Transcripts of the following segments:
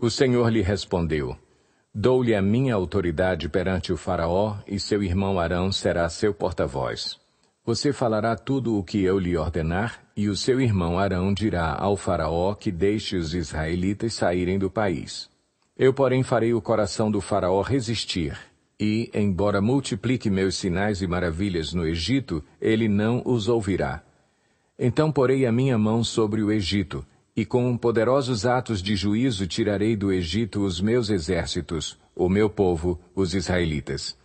O Senhor lhe respondeu: Dou-lhe a minha autoridade perante o Faraó, e seu irmão Arão será seu porta-voz. Você falará tudo o que eu lhe ordenar, e o seu irmão Arão dirá ao Faraó que deixe os israelitas saírem do país. Eu, porém, farei o coração do Faraó resistir, e, embora multiplique meus sinais e maravilhas no Egito, ele não os ouvirá. Então porei a minha mão sobre o Egito, e com poderosos atos de juízo tirarei do Egito os meus exércitos, o meu povo, os israelitas.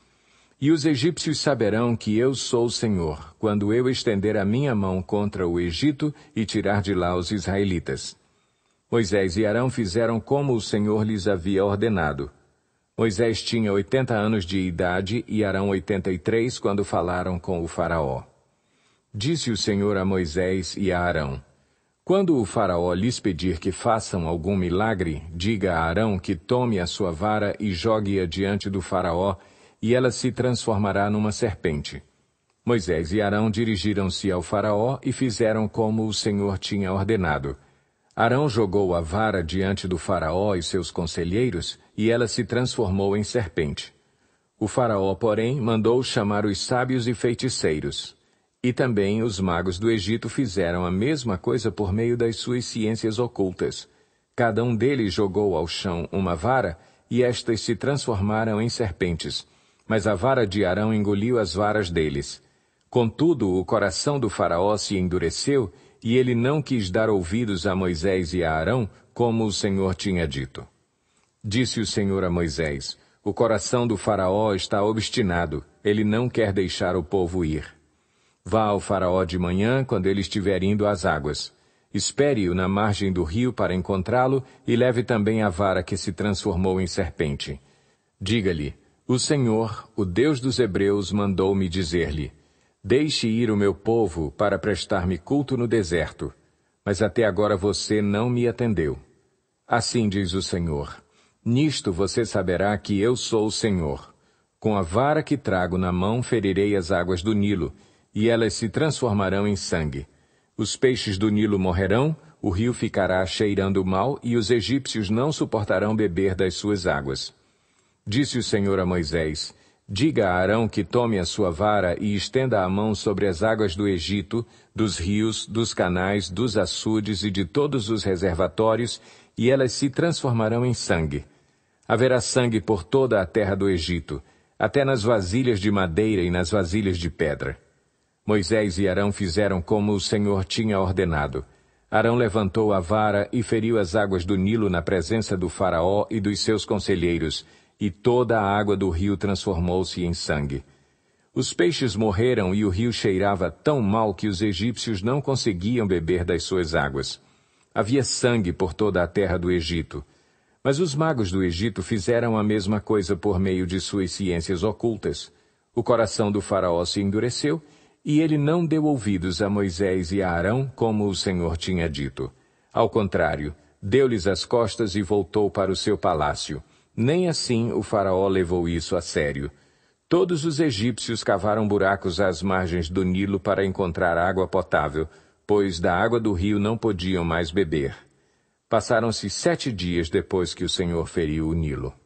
E os egípcios saberão que eu sou o Senhor, quando eu estender a minha mão contra o Egito e tirar de lá os israelitas. Moisés e Arão fizeram como o Senhor lhes havia ordenado. Moisés tinha oitenta anos de idade e Arão oitenta e três quando falaram com o Faraó. Disse o Senhor a Moisés e a Arão: quando o Faraó lhes pedir que façam algum milagre, diga a Arão que tome a sua vara e jogue-a diante do Faraó, e ela se transformará numa serpente. Moisés e Arão dirigiram-se ao Faraó e fizeram como o Senhor tinha ordenado. Arão jogou a vara diante do Faraó e seus conselheiros, e ela se transformou em serpente. O Faraó, porém, mandou chamar os sábios e feiticeiros, e também os magos do Egito fizeram a mesma coisa por meio das suas ciências ocultas. Cada um deles jogou ao chão uma vara, e estas se transformaram em serpentes. Mas a vara de Arão engoliu as varas deles. Contudo, o coração do Faraó se endureceu, e ele não quis dar ouvidos a Moisés e a Arão, como o Senhor tinha dito. Disse o Senhor a Moisés: O coração do Faraó está obstinado, ele não quer deixar o povo ir. Vá ao Faraó de manhã, quando ele estiver indo às águas. Espere-o na margem do rio para encontrá-lo e leve também a vara que se transformou em serpente. Diga-lhe: O Senhor, o Deus dos Hebreus, mandou-me dizer-lhe: Deixe ir o meu povo para prestar-me culto no deserto. Mas até agora você não me atendeu. Assim diz o Senhor: Nisto você saberá que eu sou o Senhor. Com a vara que trago na mão ferirei as águas do Nilo e elas se transformarão em sangue. Os peixes do Nilo morrerão, o rio ficará cheirando mal, e os egípcios não suportarão beber das suas águas. Disse o Senhor a Moisés: Diga a Arão que tome a sua vara e estenda a mão sobre as águas do Egito, dos rios, dos canais, dos açudes e de todos os reservatórios, e elas se transformarão em sangue. Haverá sangue por toda a terra do Egito, até nas vasilhas de madeira e nas vasilhas de pedra. Moisés e Arão fizeram como o Senhor tinha ordenado. Arão levantou a vara e feriu as águas do Nilo na presença do Faraó e dos seus conselheiros, e toda a água do rio transformou-se em sangue. Os peixes morreram e o rio cheirava tão mal que os egípcios não conseguiam beber das suas águas. Havia sangue por toda a terra do Egito. Mas os magos do Egito fizeram a mesma coisa por meio de suas ciências ocultas. O coração do faraó se endureceu e ele não deu ouvidos a Moisés e a Arão, como o Senhor tinha dito. Ao contrário, deu-lhes as costas e voltou para o seu palácio. Nem assim o Faraó levou isso a sério. Todos os egípcios cavaram buracos às margens do Nilo para encontrar água potável, pois da água do rio não podiam mais beber. Passaram-se sete dias depois que o Senhor feriu o Nilo.